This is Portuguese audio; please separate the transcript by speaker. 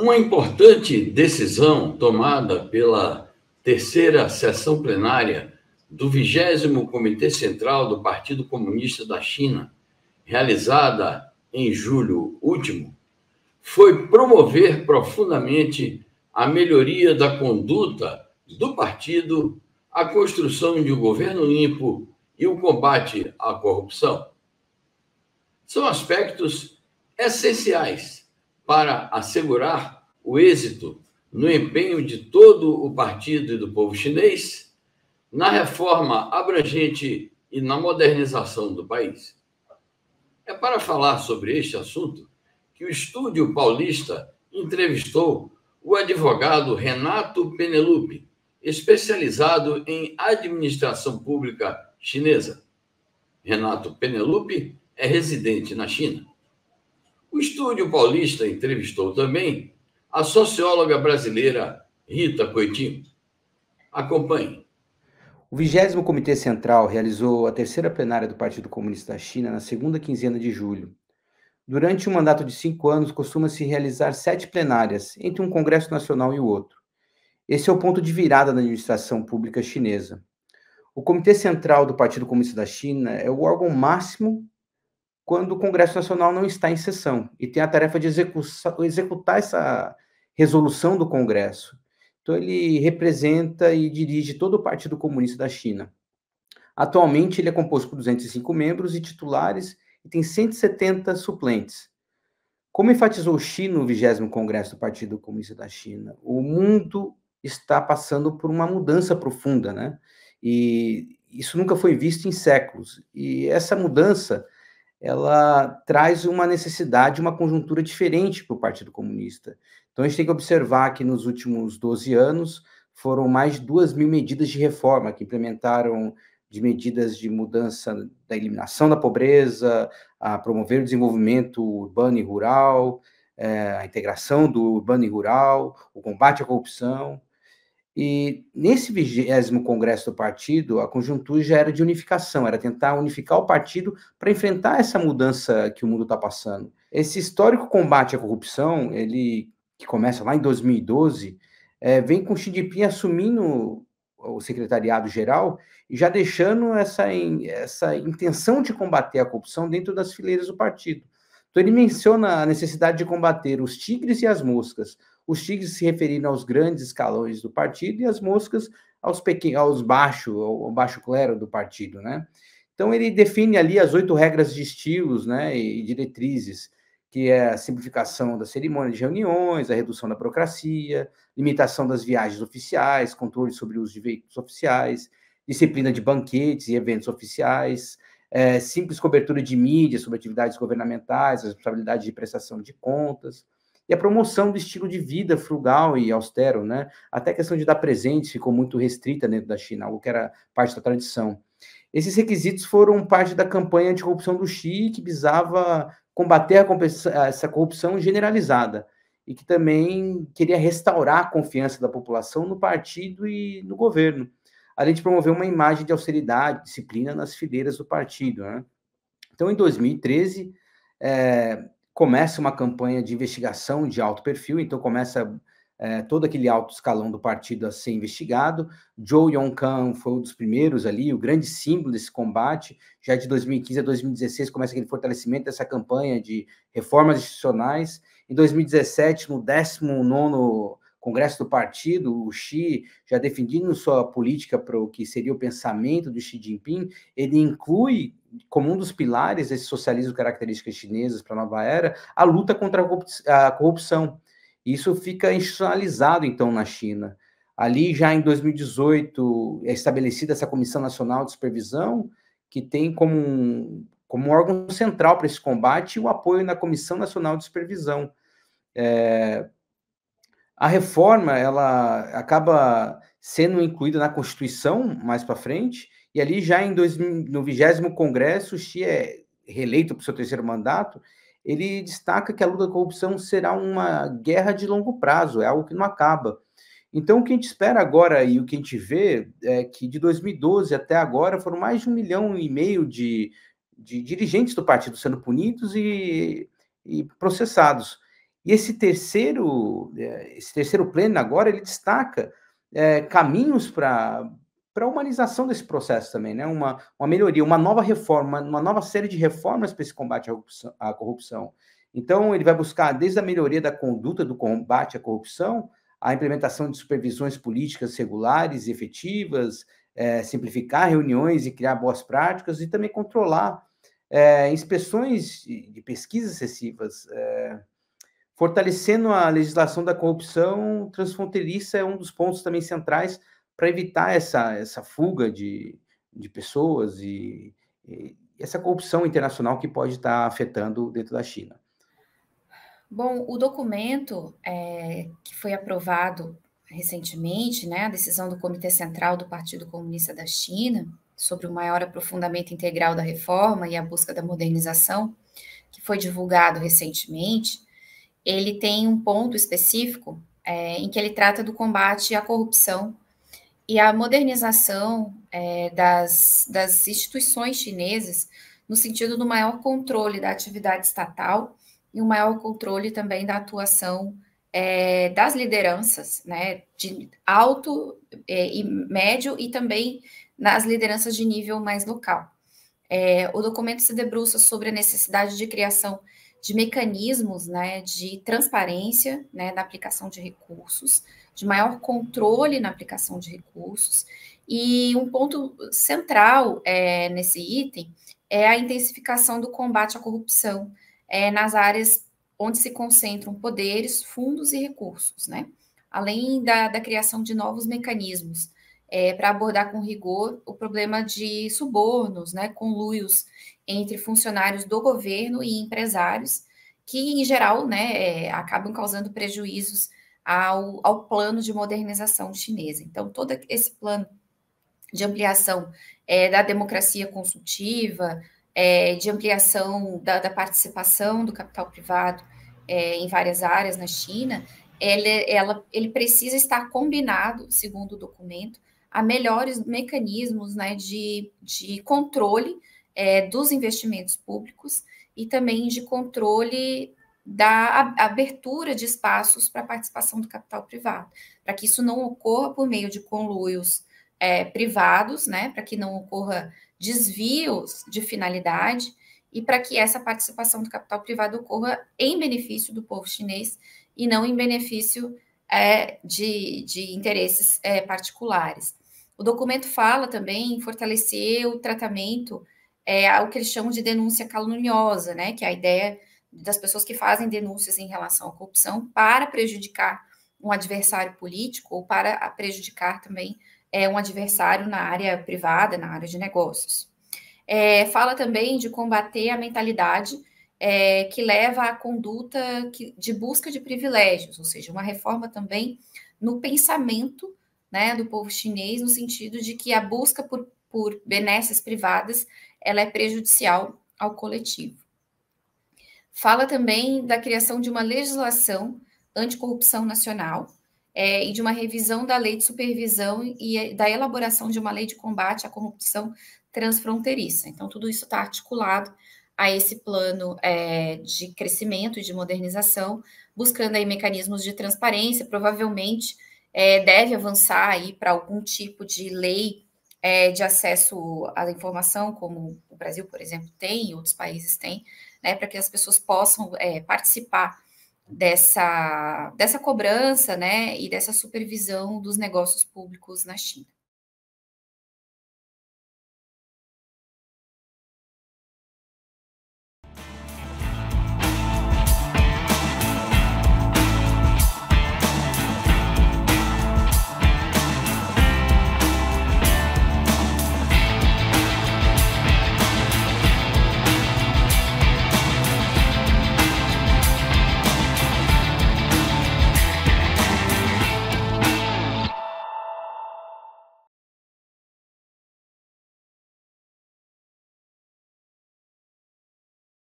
Speaker 1: Uma importante decisão tomada pela terceira sessão plenária do 20 Comitê Central do Partido Comunista da China, realizada em julho último, foi promover profundamente a melhoria da conduta do partido, a construção de um governo limpo e o combate à corrupção. São aspectos essenciais para assegurar o êxito no empenho de todo o partido e do povo chinês na reforma abrangente e na modernização do país. É para falar sobre este assunto que o Estúdio Paulista entrevistou o advogado Renato Penelupe, especializado em administração pública chinesa. Renato Penelupe é residente na China. O estúdio paulista entrevistou também a socióloga brasileira Rita Coitinho. Acompanhe. O
Speaker 2: 20 Comitê Central realizou a terceira plenária do Partido Comunista da China na segunda quinzena de julho. Durante um mandato de cinco anos, costuma-se realizar sete plenárias, entre um Congresso Nacional e o outro. Esse é o ponto de virada da administração pública chinesa. O Comitê Central do Partido Comunista da China é o órgão máximo quando o Congresso Nacional não está em sessão e tem a tarefa de execução, executar essa resolução do Congresso. Então, ele representa e dirige todo o Partido Comunista da China. Atualmente, ele é composto por 205 membros e titulares e tem 170 suplentes. Como enfatizou o Xi no 20 Congresso do Partido Comunista da China, o mundo está passando por uma mudança profunda, né? E isso nunca foi visto em séculos. E essa mudança ela traz uma necessidade, uma conjuntura diferente para o Partido Comunista. Então, a gente tem que observar que nos últimos 12 anos foram mais de 2 mil medidas de reforma que implementaram de medidas de mudança da eliminação da pobreza, a promover o desenvolvimento urbano e rural, eh, a integração do urbano e rural, o combate à corrupção. E nesse vigésimo congresso do partido, a conjuntura já era de unificação, era tentar unificar o partido para enfrentar essa mudança que o mundo está passando. Esse histórico combate à corrupção, ele que começa lá em 2012, é, vem com Xi Jinping assumindo o secretariado geral e já deixando essa, in, essa intenção de combater a corrupção dentro das fileiras do partido. Então ele menciona a necessidade de combater os tigres e as moscas, os tigres se referindo aos grandes escalões do partido e as moscas aos pequenos, aos baixo, ao baixo clero do partido, né? Então ele define ali as oito regras de estilos, né, e diretrizes, que é a simplificação da cerimônia de reuniões, a redução da burocracia, limitação das viagens oficiais, controle sobre o uso de veículos oficiais, disciplina de banquetes e eventos oficiais, é, simples cobertura de mídia sobre atividades governamentais, responsabilidade de prestação de contas, e a promoção do estilo de vida frugal e austero, né? Até a questão de dar presentes ficou muito restrita dentro da China, algo que era parte da tradição. Esses requisitos foram parte da campanha anticorrupção do Xi, que visava combater eh, essa corrupção generalizada e que também queria restaurar a confiança da população no partido e no governo, além de promover uma imagem de austeridade, disciplina nas fileiras do partido. Né? Então, em 2013, começa uma campanha de investigação de alto perfil, então começa é, todo aquele alto escalão do partido a ser investigado. Joe yong foi um dos primeiros ali, o grande símbolo desse combate. Já de 2015 a 2016 começa aquele fortalecimento dessa campanha de reformas institucionais. Em 2017, no 19 Congresso do Partido, o Xi, já defendendo sua política para o que seria o pensamento do Xi Jinping, ele inclui como um dos pilares desse socialismo características chinesas para a nova era, a luta contra a corrupção. Isso fica institucionalizado, então, na China. Ali, já em 2018, é estabelecida essa Comissão Nacional de Supervisão, que tem como um, como órgão central para esse combate o apoio na Comissão Nacional de Supervisão. É, a reforma ela acaba sendo incluída na Constituição mais para frente e ali já em 2000, no vigésimo congresso, o Xi é reeleito para o seu terceiro mandato, ele destaca que a luta da corrupção será uma guerra de longo prazo, é algo que não acaba. Então, o que a gente espera agora e o que a gente vê é que de 2012 até agora foram mais de um milhão e meio de, de dirigentes do partido sendo punidos e, e processados. E esse terceiro, é, esse terceiro pleno agora, ele destaca é, caminhos para para a humanização desse processo também, né? Uma, uma melhoria, uma nova reforma, uma nova série de reformas para esse combate à corrupção, Então, ele vai buscar desde a melhoria da conduta do combate à corrupção, a implementação de supervisões políticas regulares e efetivas, é, simplificar reuniões e criar boas práticas e também controlar é, inspeções de pesquisas excessivas. É, fortalecendo a legislação da corrupção transfronteiriça é um dos pontos também centrais para evitar essa, essa fuga de, de pessoas e, e essa corrupção internacional que pode estar tá afetando dentro da China.
Speaker 3: Bom, o documento é, que foi aprovado recentemente, né, a decisão do Comitê Central do Partido Comunista da China sobre o maior aprofundamento integral da reforma e a busca da modernização, que foi divulgado recentemente, ele tem um ponto específico é, em que ele trata do combate à corrupção e a modernização é, das, das instituições chinesas no sentido do maior controle da atividade estatal e o maior controle também da atuação é, das lideranças, né, de alto é, e médio e também nas lideranças de nível mais local. É, o documento se debruça sobre a necessidade de criação de mecanismos né, de transparência né, na aplicação de recursos, de maior controle na aplicação de recursos. E um ponto central é, nesse item é a intensificação do combate à corrupção é, nas áreas onde se concentram poderes, fundos e recursos, né? além da, da criação de novos mecanismos é, para abordar com rigor o problema de subornos, né, conluios entre funcionários do governo e empresários, que em geral né, é, acabam causando prejuízos ao, ao plano de modernização chinesa. Então, todo esse plano de ampliação é, da democracia consultiva, é, de ampliação da, da, participação do capital privado é, em várias áreas na China, ele, ela, ele precisa estar combinado, segundo o documento, a melhores mecanismos né, de, de controle é, dos investimentos públicos e também de controle da abertura de espaços para a participação do capital privado, para que isso não ocorra por meio de conluios é, privados, né, para que não ocorra desvios de finalidade e para que essa participação do capital privado ocorra em benefício do povo chinês e não em benefício é, de, de, interesses é, particulares. O documento fala também em fortalecer o tratamento é o que eles chamam de denúncia caluniosa, né? Que é a ideia das pessoas que fazem denúncias em relação à corrupção para prejudicar um adversário político ou para prejudicar também é, um adversário na área privada, na área de negócios. É, fala também de combater a mentalidade é, que leva à conduta que, de busca de privilégios, ou seja, uma reforma também no pensamento né, do povo chinês, no sentido de que a busca por, por benesses privadas ela é prejudicial ao coletivo. Fala também da criação de uma legislação anticorrupção nacional é, e de uma revisão da lei de supervisão e da elaboração de uma lei de combate à corrupção transfronteiriça. Então, tudo isso está articulado a esse plano é, de crescimento e de modernização, buscando aí mecanismos de transparência, provavelmente é, deve avançar aí para algum tipo de lei é, de acesso à informação, como o Brasil, por exemplo, tem e outros países têm, né, para que as pessoas possam é, participar dessa, dessa cobrança né,
Speaker 1: e dessa supervisão dos negócios públicos na China.